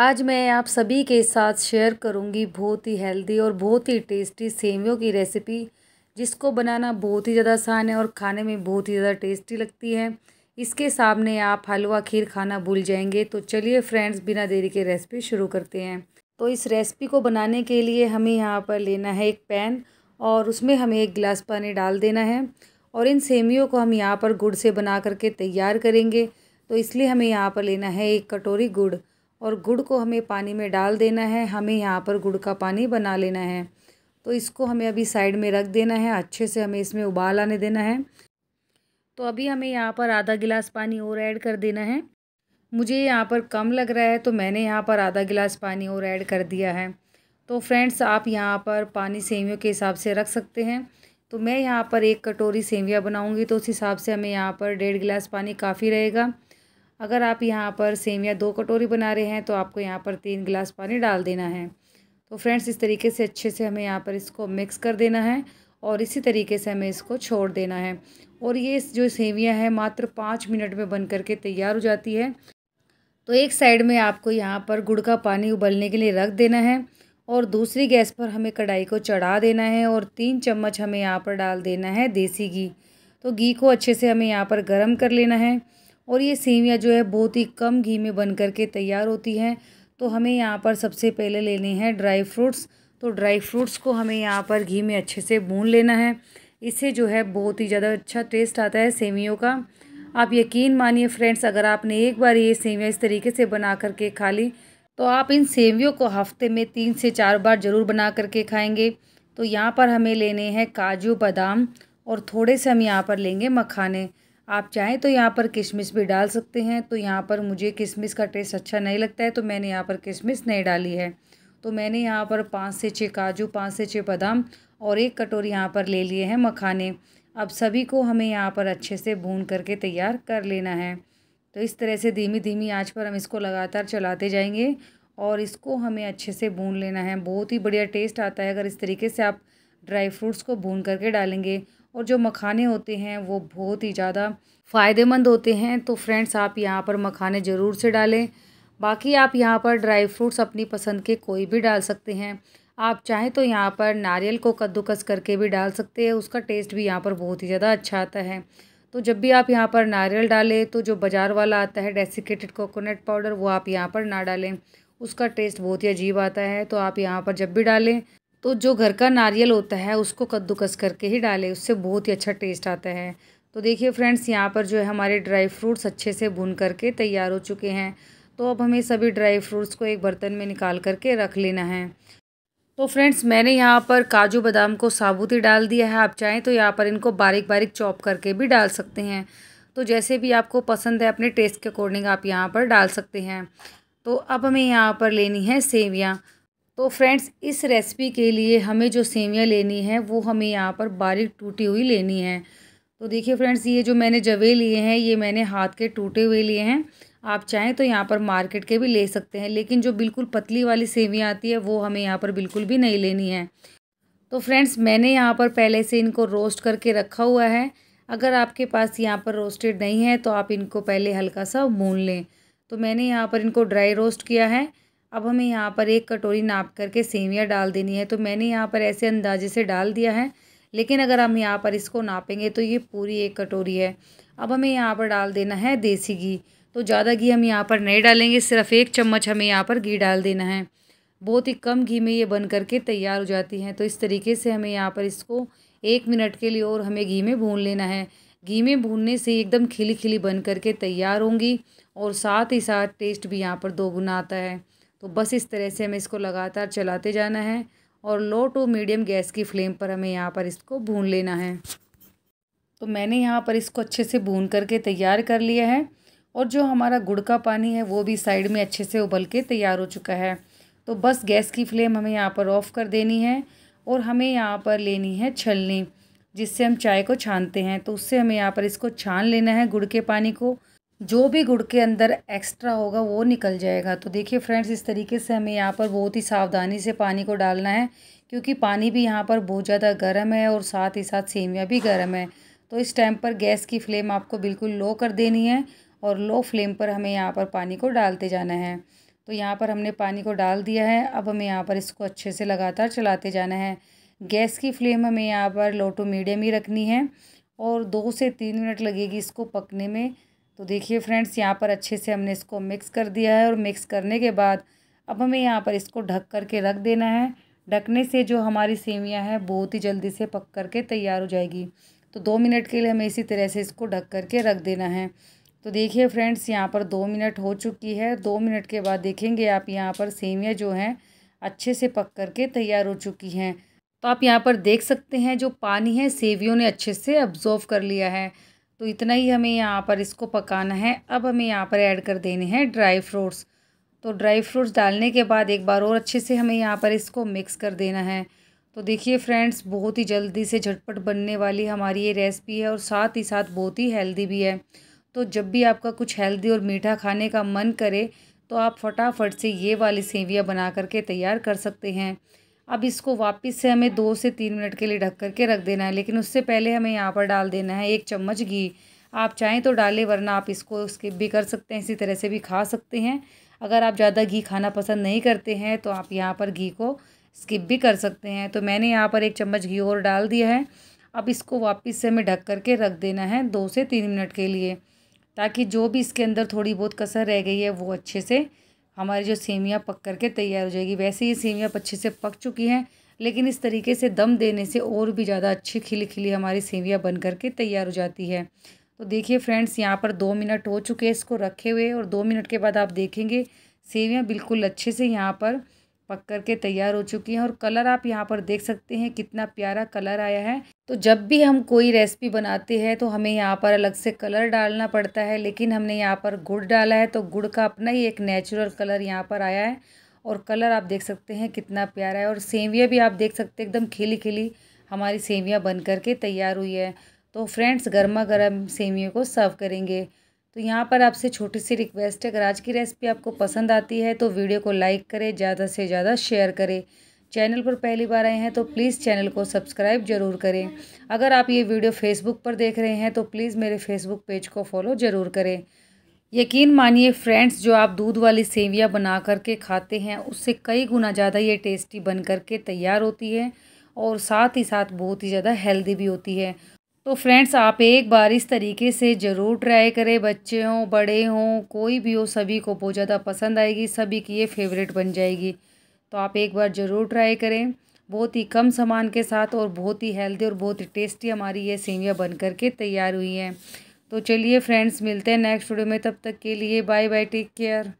आज मैं आप सभी के साथ शेयर करूंगी बहुत ही हेल्दी और बहुत ही टेस्टी सेवियों की रेसिपी जिसको बनाना बहुत ही ज़्यादा आसान है और खाने में बहुत ही ज़्यादा टेस्टी लगती है इसके सामने आप हलवा खीर खाना भूल जाएंगे तो चलिए फ्रेंड्स बिना देरी के रेसिपी शुरू करते हैं तो इस रेसिपी को बनाने के लिए हमें यहाँ पर लेना है एक पैन और उसमें हमें एक गिलास पानी डाल देना है और इन सेवियों को हम यहाँ पर गुड़ से बना करके तैयार करेंगे तो इसलिए हमें यहाँ पर लेना है एक कटोरी गुड़ और गुड़ को हमें पानी में डाल देना है हमें यहाँ पर गुड़ का पानी बना लेना है तो इसको हमें अभी साइड में रख देना है अच्छे से हमें इसमें उबाल आने देना है तो अभी हमें यहाँ पर आधा गिलास पानी और ऐड कर देना है मुझे यहाँ पर कम लग रहा है तो मैंने यहाँ पर आधा गिलास पानी और ऐड कर दिया है तो फ्रेंड्स आप यहाँ पर पानी सेवियों के हिसाब से रख सकते हैं तो मैं यहाँ पर एक कटोरी सेवियाँ बनाऊँगी तो उस हिसाब से हमें यहाँ पर डेढ़ गिलास पानी काफ़ी रहेगा अगर आप यहाँ पर सेमिया दो कटोरी बना रहे हैं तो आपको यहाँ पर तीन गिलास पानी डाल देना है तो फ्रेंड्स इस तरीके से अच्छे से हमें यहाँ पर इसको मिक्स कर देना है और इसी तरीके से हमें इसको छोड़ देना है और ये जो सेवियाँ है मात्र पाँच मिनट में बन करके तैयार हो जाती है तो एक साइड में आपको यहाँ पर गुड़ का पानी उबलने के लिए रख देना है और दूसरी गैस पर हमें कढ़ाई को चढ़ा देना है और तीन चम्मच हमें यहाँ पर डाल देना है देसी घी तो घी को अच्छे से हमें यहाँ पर गर्म कर लेना है और ये सेवियाँ जो है बहुत ही कम घी में बन कर के तैयार होती हैं तो हमें यहाँ पर सबसे पहले लेने हैं ड्राई फ्रूट्स तो ड्राई फ्रूट्स को हमें यहाँ पर घी में अच्छे से भून लेना है इससे जो है बहुत ही ज़्यादा अच्छा टेस्ट आता है सेवियों का आप यकीन मानिए फ्रेंड्स अगर आपने एक बार ये सेवियाँ इस तरीके से बना करके खा ली तो आप इन सेवियों को हफ्ते में तीन से चार बार ज़रूर बना करके खाएंगे तो यहाँ पर हमें लेने हैं काजू बादाम और थोड़े से हम यहाँ पर लेंगे मखाने आप चाहें तो यहाँ पर किशमिश भी डाल सकते हैं तो यहाँ पर मुझे किशमिश का टेस्ट अच्छा नहीं लगता है तो मैंने यहाँ पर किशमिश नहीं डाली है तो मैंने यहाँ पर पाँच से छः काजू पाँच से छः बादाम और एक कटोरी यहाँ पर ले लिए हैं मखाने अब सभी को हमें यहाँ पर अच्छे से भून करके तैयार कर लेना है तो इस तरह से धीमी धीमी आँच पर हम इसको लगातार चलाते जाएंगे और इसको हमें अच्छे से भून लेना है बहुत ही बढ़िया टेस्ट आता है अगर इस तरीके से आप ड्राई फ्रूट्स को भून करके डालेंगे और जो मखाने होते हैं वो बहुत ही ज़्यादा फ़ायदेमंद होते हैं तो फ्रेंड्स आप यहाँ पर मखाने ज़रूर से डालें बाकी आप यहाँ पर ड्राई फ्रूट्स अपनी पसंद के कोई भी डाल सकते हैं आप चाहें तो यहाँ पर नारियल को कद्दूकस करके भी डाल सकते हैं उसका टेस्ट भी यहाँ पर बहुत ही ज़्यादा अच्छा आता है तो जब भी आप यहाँ पर नारियल डालें तो जो बाज़ार वाला आता है डेसिकेटेड कोकोनट पाउडर वो आप यहाँ पर ना डालें उसका टेस्ट बहुत ही अजीब आता है तो आप यहाँ पर जब भी डालें तो जो घर का नारियल होता है उसको कद्दूकस करके ही डालें उससे बहुत ही अच्छा टेस्ट आता है तो देखिए फ्रेंड्स यहाँ पर जो है हमारे ड्राई फ्रूट्स अच्छे से भुन करके तैयार हो चुके हैं तो अब हमें सभी ड्राई फ्रूट्स को एक बर्तन में निकाल करके रख लेना है तो फ्रेंड्स मैंने यहाँ पर काजू बादाम को साबुत ही डाल दिया है आप चाहें तो यहाँ पर इनको बारीक बारीक चॉप करके भी डाल सकते हैं तो जैसे भी आपको पसंद है अपने टेस्ट के अकॉर्डिंग आप यहाँ पर डाल सकते हैं तो अब हमें यहाँ पर लेनी है सेवियाँ तो फ्रेंड्स इस रेसिपी के लिए हमें जो सेवियाँ लेनी है वो हमें यहाँ पर बारीक टूटी हुई लेनी है तो देखिए फ्रेंड्स ये जो मैंने जवे लिए हैं ये मैंने हाथ के टूटे हुए लिए हैं आप चाहें तो यहाँ पर मार्केट के भी ले सकते हैं लेकिन जो बिल्कुल पतली वाली सेवियाँ आती है वो हमें यहाँ पर बिल्कुल भी नहीं लेनी है तो फ्रेंड्स मैंने यहाँ पर पहले से इनको रोस्ट करके रखा हुआ है अगर आपके पास यहाँ पर रोस्टेड नहीं है तो आप इनको पहले हल्का सा मून लें तो मैंने यहाँ पर इनको ड्राई रोस्ट किया है अब हमें यहाँ पर एक कटोरी नाप करके सेवियाँ डाल देनी है तो मैंने यहाँ पर ऐसे अंदाजे से डाल दिया है लेकिन अगर हम यहाँ पर इसको नापेंगे तो ये पूरी एक कटोरी है अब हमें यहाँ पर डाल देना है देसी घी तो ज़्यादा घी हम यहाँ पर नहीं डालेंगे सिर्फ एक चम्मच हमें यहाँ पर घी डाल देना है बहुत ही कम घी में ये बन करके तैयार हो जाती हैं तो इस तरीके से हमें यहाँ पर इसको एक मिनट के लिए और हमें घी में भून लेना है घी में भूनने से एकदम खिली खिली बन करके तैयार होंगी और साथ ही साथ टेस्ट भी यहाँ पर दोगुना आता है तो बस इस तरह से हमें इसको लगातार चलाते जाना है और लो टू मीडियम गैस की फ्लेम पर हमें यहाँ पर इसको भून लेना है तो मैंने यहाँ पर इसको अच्छे से भून करके तैयार कर लिया है और जो हमारा गुड़ का पानी है वो भी साइड में अच्छे से उबल के तैयार हो चुका है तो बस गैस की फ्लेम हमें यहाँ पर ऑफ़ कर देनी है और हमें यहाँ पर लेनी है छलनी जिससे हम चाय को छानते हैं तो उससे हमें यहाँ पर इसको छान लेना है गुड़ के पानी को जो भी गुड़ के अंदर एक्स्ट्रा होगा वो निकल जाएगा तो देखिए फ्रेंड्स इस तरीके से हमें यहाँ पर बहुत ही सावधानी से पानी को डालना है क्योंकि पानी भी यहाँ पर बहुत ज़्यादा गर्म है और साथ ही साथ सेवियाँ भी गर्म है तो इस टाइम पर गैस की फ्लेम आपको बिल्कुल लो कर देनी है और लो फ्लेम पर हमें यहाँ पर पानी को डालते जाना है तो यहाँ पर हमने पानी को डाल दिया है अब हमें यहाँ पर इसको अच्छे से लगातार चलाते जाना है गैस की फ्लेम हमें यहाँ पर लो टू मीडियम ही रखनी है और दो से तीन मिनट लगेगी इसको पकने में तो देखिए फ्रेंड्स यहाँ पर अच्छे से हमने इसको मिक्स कर दिया है और मिक्स करने के बाद अब हमें यहाँ पर इसको ढक कर के रख देना है ढकने से जो हमारी सेवियाँ हैं बहुत ही जल्दी से पक कर के तैयार हो जाएगी तो दो मिनट के लिए हमें इसी तरह से इसको ढक कर के रख देना है तो देखिए फ्रेंड्स यहाँ पर दो मिनट हो चुकी है दो मिनट के बाद देखेंगे आप यहाँ पर सेवियाँ जो हैं अच्छे से पक कर के तैयार हो चुकी हैं तो आप यहाँ पर देख सकते हैं जो पानी है सेवियों ने अच्छे से अब्जॉर्व कर लिया है तो इतना ही हमें यहाँ पर इसको पकाना है अब हमें यहाँ पर ऐड कर देने हैं ड्राई फ्रूट्स तो ड्राई फ्रूट्स डालने के बाद एक बार और अच्छे से हमें यहाँ पर इसको मिक्स कर देना है तो देखिए फ्रेंड्स बहुत ही जल्दी से झटपट बनने वाली हमारी ये रेसिपी है और साथ ही साथ बहुत ही हेल्दी भी है तो जब भी आपका कुछ हेल्दी और मीठा खाने का मन करे तो आप फटाफट से ये वाली सेवियाँ बना करके तैयार कर सकते हैं अब इसको वापस से हमें दो से तीन मिनट के लिए ढक करके रख देना है लेकिन उससे पहले हमें यहाँ पर डाल देना है एक चम्मच घी आप चाहें तो डालें वरना आप इसको स्किप भी कर सकते हैं इसी तरह से भी खा सकते हैं अगर आप ज़्यादा घी खाना पसंद नहीं करते हैं तो आप यहाँ पर घी को स्किप भी कर सकते हैं तो मैंने यहाँ पर एक चम्मच घी और डाल दिया है अब इसको वापस से हमें ढक करके रख देना है दो से तीन मिनट के लिए ताकि जो भी इसके अंदर थोड़ी बहुत कसर रह गई है वो अच्छे से हमारी जो सेवियाँ पक कर के तैयार हो जाएगी वैसे ये सेवियाँ अच्छे से पक चुकी हैं लेकिन इस तरीके से दम देने से और भी ज़्यादा अच्छी खिली खिली हमारी सेवियाँ बन करके तैयार हो जाती है तो देखिए फ्रेंड्स यहाँ पर दो मिनट हो चुके हैं इसको रखे हुए और दो मिनट के बाद आप देखेंगे सेवियाँ बिल्कुल अच्छे से यहाँ पर पक कर के तैयार हो चुकी हैं और कलर आप यहाँ पर देख सकते हैं कितना प्यारा कलर आया है तो जब भी हम कोई रेसिपी बनाते हैं तो हमें यहाँ पर अलग से कलर डालना पड़ता है लेकिन हमने यहाँ पर गुड़ डाला है तो गुड़ का अपना ही एक नेचुरल कलर यहाँ पर आया है और कलर आप देख सकते हैं कितना प्यारा है और सेवियाँ भी आप देख सकते हैं एकदम खिली खिली हमारी सेवियाँ बन करके तैयार हुई है तो फ्रेंड्स गर्मा गर्म सेवियों को सर्व करेंगे तो यहाँ पर आपसे छोटी सी रिक्वेस्ट है अगर आज की रेसिपी आपको पसंद आती है तो वीडियो को लाइक करें ज़्यादा से ज़्यादा शेयर करें चैनल पर पहली बार आए हैं तो प्लीज़ चैनल को सब्सक्राइब जरूर करें अगर आप ये वीडियो फेसबुक पर देख रहे हैं तो प्लीज़ मेरे फेसबुक पेज को फॉलो ज़रूर करें यकीन मानिए फ्रेंड्स जो आप दूध वाली सेवियाँ बना करके खाते हैं उससे कई गुना ज़्यादा ये टेस्टी बन करके तैयार होती है और साथ ही साथ बहुत ही ज़्यादा हेल्दी भी होती है तो फ्रेंड्स आप एक बार इस तरीके से ज़रूर ट्राई करें बच्चे हों बड़े हों कोई भी हो सभी को बहुत ज़्यादा पसंद आएगी सभी की ये फेवरेट बन जाएगी तो आप एक बार ज़रूर ट्राई करें बहुत ही कम सामान के साथ और बहुत ही हेल्दी और बहुत ही टेस्टी हमारी ये सेवियाँ बन कर के तैयार हुई हैं तो चलिए फ्रेंड्स मिलते हैं नेक्स्ट वीडियो में तब तक के लिए बाय बाय टेक केयर